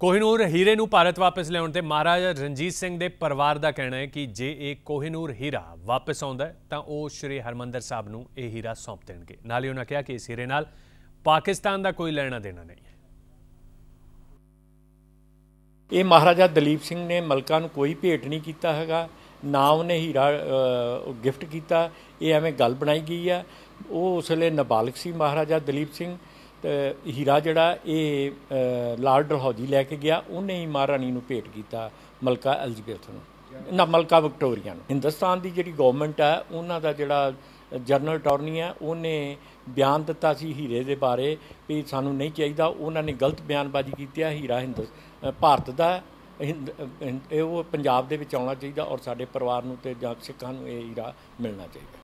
ਕੋਹਿਨੂਰ ਹੀਰੇ ਨੂੰ ਭਾਰਤ ਵਾਪਸ ਲੈਣ ਤੇ ਮਹਾਰਾਜਾ ਰਣਜੀਤ ਸਿੰਘ ਦੇ ਪਰਿਵਾਰ ਦਾ ਕਹਿਣਾ ਹੈ ਕਿ ਜੇ ਇਹ ਕੋਹਿਨੂਰ ਹੀਰਾ ਵਾਪਸ ਆਉਂਦਾ ਤਾਂ ਉਹ ਸ਼੍ਰੀ ਹਰਮੰਦਰ ਸਾਹਿਬ ਨੂੰ ਇਹ ਹੀਰਾ ਸੌਂਪ ਦੇਣਗੇ ਨਾਲ ਹੀ ਉਹਨਾਂ ਕਿਹਾ ਕਿ ਇਸ ਹੀਰੇ ਨਾਲ ਪਾਕਿਸਤਾਨ ਦਾ ਕੋਈ ਲੈਣਾ ਦੇਣਾ ਨਹੀਂ ਇਹ ਮਹਾਰਾਜਾ ਦਲੀਪ ਸਿੰਘ ਨੇ ਮਲਕਾ ਨੂੰ ਕੋਈ ਭੇਟ ਨਹੀਂ ਕੀਤਾ ਹੈਗਾ ਨਾ ਉਹਨੇ ਹੀਰਾ ਗਿਫਟ ਕੀਤਾ ਇਹ ਐਵੇਂ ਗੱਲ ਬਣਾਈ ਗਈ ਆ ਉਹ ਉਸ ਵੇਲੇ ਨਾਬਾਲਗ ਸੀ ਮਹਾਰਾਜਾ ਦਲੀਪ ਸਿੰਘ ਹੀਰਾ ਜਿਹੜਾ ਇਹ ਲਾਰਡ ਡਲਹੌਜੀ ਲੈ ਕੇ ਗਿਆ ਉਹਨੇ ਹੀ ਮਹਾਰਾਣੀ ਨੂੰ ਭੇਟ ਕੀਤਾ ਮਲਕਾ ਐਲਜੀਬੇਥ ਨੂੰ ਨਾ ਮਲਕਾ ਵਿਕਟੋਰੀਆ ਨੂੰ ਹਿੰਦੁਸਤਾਨ ਦੀ ਜਿਹੜੀ ਗਵਰਨਮੈਂਟ ਹੈ ਉਹਨਾਂ ਦਾ ਜਿਹੜਾ ਜਨਰਲ ਟੌਰਨੀ ਹੈ ਉਹਨੇ ਬਿਆਨ ਦਿੱਤਾ ਸੀ ਹੀਰੇ ਦੇ ਬਾਰੇ ਵੀ ਸਾਨੂੰ ਨਹੀਂ ਚਾਹੀਦਾ ਉਹਨਾਂ ਨੇ ਗਲਤ ਬਿਆਨਬਾਜ਼ੀ ਕੀਤੀ ਹੈ ਹੀਰਾ ਹਿੰਦ ਭਾਰਤ ਦਾ ਇਹ ਉਹ ਪੰਜਾਬ ਦੇ ਵਿੱਚ ਆਉਣਾ ਚਾਹੀਦਾ ਔਰ ਸਾਡੇ ਪਰਿਵਾਰ ਨੂੰ ਤੇ ਜਾਂ ਸਿੱਖਾਂ ਨੂੰ ਇਹ ਹੀਰਾ ਮਿਲਣਾ ਚਾਹੀਦਾ